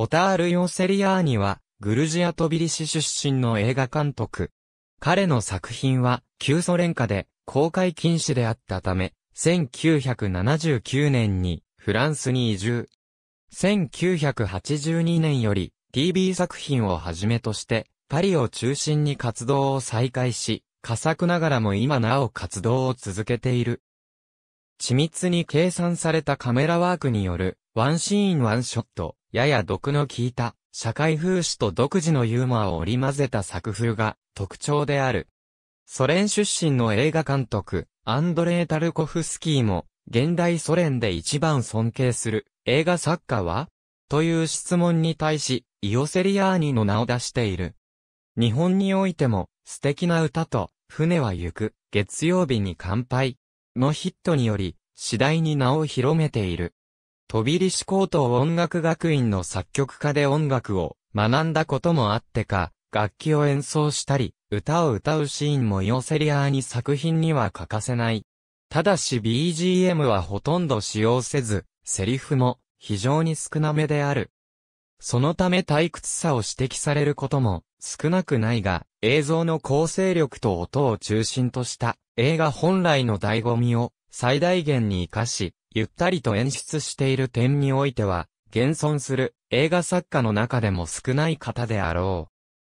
オタール・ヨセリアーニは、グルジア・トビリシ出身の映画監督。彼の作品は、旧ソ連下で公開禁止であったため、1979年にフランスに移住。1982年より TV 作品をはじめとして、パリを中心に活動を再開し、佳作ながらも今なお活動を続けている。緻密に計算されたカメラワークによる、ワンシーンワンショット、やや毒の効いた、社会風刺と独自のユーモアを織り交ぜた作風が特徴である。ソ連出身の映画監督、アンドレー・タルコフスキーも、現代ソ連で一番尊敬する映画作家はという質問に対し、イオセリアーニの名を出している。日本においても、素敵な歌と、船は行く、月曜日に乾杯、のヒットにより、次第に名を広めている。飛びリし高等音楽学院の作曲家で音楽を学んだこともあってか、楽器を演奏したり、歌を歌うシーンもヨセリアーに作品には欠かせない。ただし BGM はほとんど使用せず、セリフも非常に少なめである。そのため退屈さを指摘されることも少なくないが、映像の構成力と音を中心とした映画本来の醍醐味を最大限に活かし、ゆったりと演出している点においては、現存する映画作家の中でも少ない方であろう。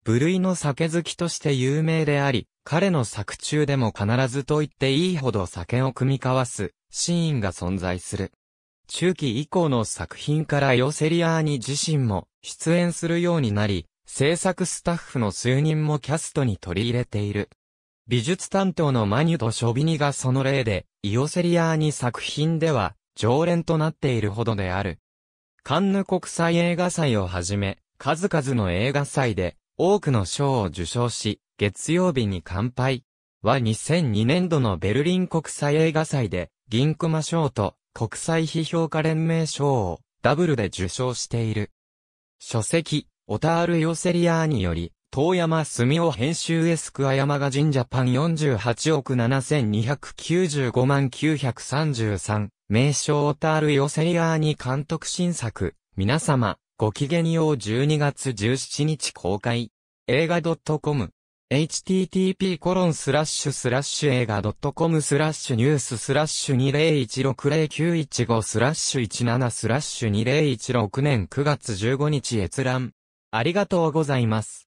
部類の酒好きとして有名であり、彼の作中でも必ずと言っていいほど酒を組み交わすシーンが存在する。中期以降の作品からヨセリアーニ自身も出演するようになり、制作スタッフの数人もキャストに取り入れている。美術担当のマニュとショビニがその例で、イオセリアーニ作品では、常連となっているほどである。カンヌ国際映画祭をはじめ、数々の映画祭で、多くの賞を受賞し、月曜日に乾杯は2002年度のベルリン国際映画祭で、銀熊賞と国際批評家連盟賞をダブルで受賞している。書籍、オタール・ヨセリアーにより、遠山住夫編集エスクアヤマガジンジャパン48億7295万933名称オタール・ヨセリアーニ監督新作皆様ごきげんよう12月17日公開映画 .com http コロンスラッシュスラッシュ映画 .com スラッシュニューススラッシュ2016091スラッシュ17スラッシュ2016年9月15日閲覧ありがとうございます。